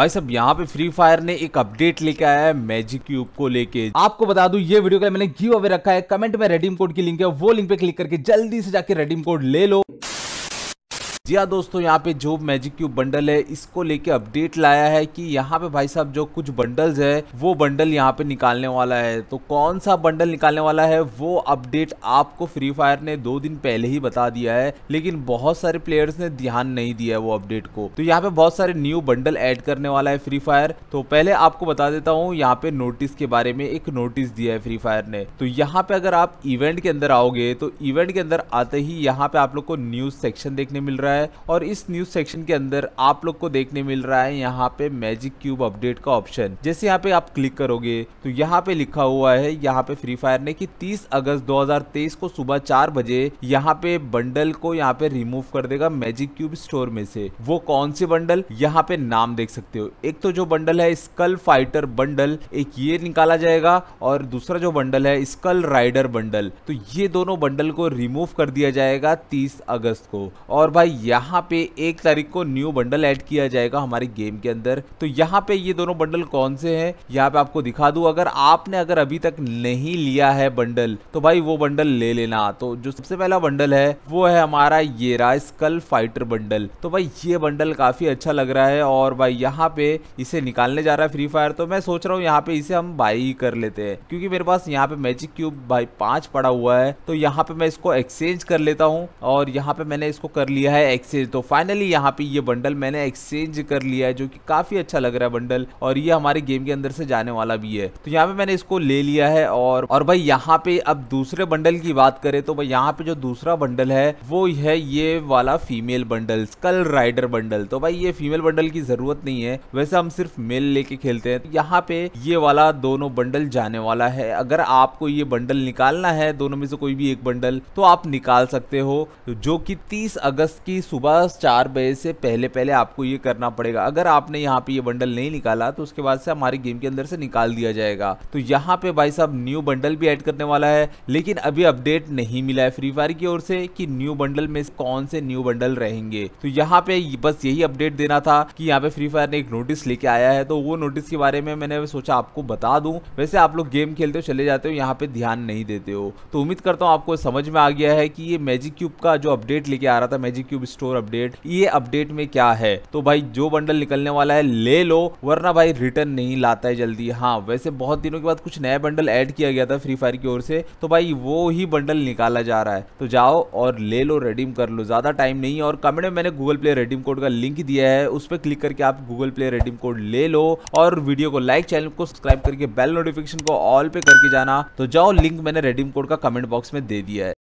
भाई सब यहाँ पे फ्री फायर ने एक अपडेट लेके आया है मैजिक क्यूब को लेके आपको बता दू ये वीडियो का मैंने गिव अवे रखा है कमेंट में रेडीम कोड की लिंक है वो लिंक पे क्लिक करके जल्दी से जाके रेडीम कोड ले लो जी हाँ दोस्तों यहाँ पे जो मैजिक क्यूब बंडल है इसको लेके अपडेट लाया है कि यहाँ पे भाई साहब जो कुछ बंडल्स है वो बंडल यहाँ पे निकालने वाला है तो कौन सा बंडल निकालने वाला है वो अपडेट आपको फ्री फायर ने दो दिन पहले ही बता दिया है लेकिन बहुत सारे प्लेयर्स ने ध्यान नहीं दिया है वो अपडेट को तो यहाँ पे बहुत सारे न्यू बंडल एड करने वाला है फ्री फायर तो पहले आपको बता देता हूँ यहाँ पे नोटिस के बारे में एक नोटिस दिया है फ्री फायर ने तो यहाँ पे अगर आप इवेंट के अंदर आओगे तो इवेंट के अंदर आते ही यहाँ पे आप लोग को न्यूज सेक्शन देखने मिल रहा है है और इस न्यूज सेक्शन के अंदर आप लोग को देखने मिल रहा है यहाँ पे मैजिक क्यूब अपडेट का ऑप्शन जैसे यहाँ पे आप क्लिक करोगे तो यहाँ पे लिखा हुआ है यहाँ पे फ्री फायर ने कि 30 अगस्त 2023 को सुबह चार बजे यहाँ पे बंडल को यहाँ पे रिमूव कर देगा मैजिक क्यूब स्टोर में से वो कौन से बंडल यहाँ पे नाम देख सकते हो एक तो जो बंडल है स्कल फाइटर बंडल एक ये निकाला जाएगा और दूसरा जो बंडल है स्कल राइडर बंडल तो ये दोनों बंडल को रिमूव कर दिया जाएगा तीस अगस्त को और भाई यहाँ पे एक तारीख को न्यू बंडल ऐड किया जाएगा हमारे गेम के अंदर तो यहाँ पे ये दोनों बंडल कौन से हैं यहाँ पे आपको दिखा दूँ अगर आपने अगर अभी तक नहीं लिया है बंडल तो भाई वो बंडल ले लेना तो जो सबसे पहला बंडल है वो है हमारा ये स्कल फाइटर बंडल तो भाई ये बंडल काफी अच्छा लग रहा है और भाई यहाँ पे इसे निकालने जा रहा है फ्री फायर तो मैं सोच रहा हूँ यहाँ पे इसे हम बाई कर लेते हैं क्योंकि मेरे पास यहाँ पे मैजिक क्यूब भाई पांच पड़ा हुआ है तो यहाँ पे मैं इसको एक्सचेंज कर लेता हूँ और यहाँ पे मैंने इसको कर लिया है है एक्सचेंज तो फाइनली यहाँ पे ये बंडल मैंने एक्सचेंज कर लिया है जो कि काफी अच्छा लग रहा है बंडल और ये हमारे गेम के अंदर से जाने वाला भी है तो यहाँ पे मैंने इसको ले लिया है और और भाई यहाँ पे अब दूसरे बंडल की बात करें तो भाई यहाँ पे जो दूसरा बंडल है वो है ये वाला female bundle skull rider bundle तो भाई ये फीमेल बंडल की जरूरत नहीं है वैसे हम सिर्फ मेल लेके खेलते हैं तो यहाँ पे ये वाला दोनों बंडल जाने वाला है अगर आपको ये बंडल निकालना है दोनों में से कोई भी एक बंडल तो आप निकाल सकते हो जो कि 30 अगस्त की सुबह चार बजे से पहले पहले आपको ये करना पड़ेगा अगर आपने यहाँ पे ये बंडल नहीं निकाला तो उसके बाद से हमारे गेम के अंदर से निकाल दिया जाएगा तो यहाँ पे भाई साहब न्यू बंडल भी ऐड करने वाला है लेकिन अभी अपडेट नहीं मिला है फ्री फायर की ओर से कि न्यू बंडल में कौन से न्यू बंडल रहेंगे तो यहाँ पे बस यही अपडेट देना था कि यहाँ पे फ्री फायर ने एक नोटिस लेके आया है तो वो नोटिस के बारे में मैंने सोचा आपको बता दू वैसे आप लोग गेम खेलते हो चले जाते हो यहाँ पे ध्यान नहीं देते हो तो उम्मीद करता हूँ आपको समझ में आ गया है कि ये मैजिक क्यूब का जो अपडेट लेके आ रहा था मैजिक क्यूब स्टोर अपडेट ये अपडेट में क्या है तो भाई जो बंडल निकलने वाला है ले लो वरना भाई रिटर्न नहीं लाता है जल्दी हाँ वैसे बहुत दिनों के बाद कुछ नया बंडल ऐड किया गया था फ्री फायर की ओर से तो भाई वो ही बंडल निकाला जा रहा है तो जाओ और ले लो रेडीम कर लो ज़्यादा टाइम नहीं और कमेंट में मैंने गूगल प्ले रेडीम कोड का लिंक दिया है उस पर क्लिक करके आप गूगल प्ले रेडीम कोड ले लो और वीडियो को लाइक चैनल को सब्सक्राइब करके बेल नोटिफिकेशन को ऑल पे करके जाना तो जाओ लिंक मैंने रेडीम कोड का कमेंट बॉक्स में दे दिया है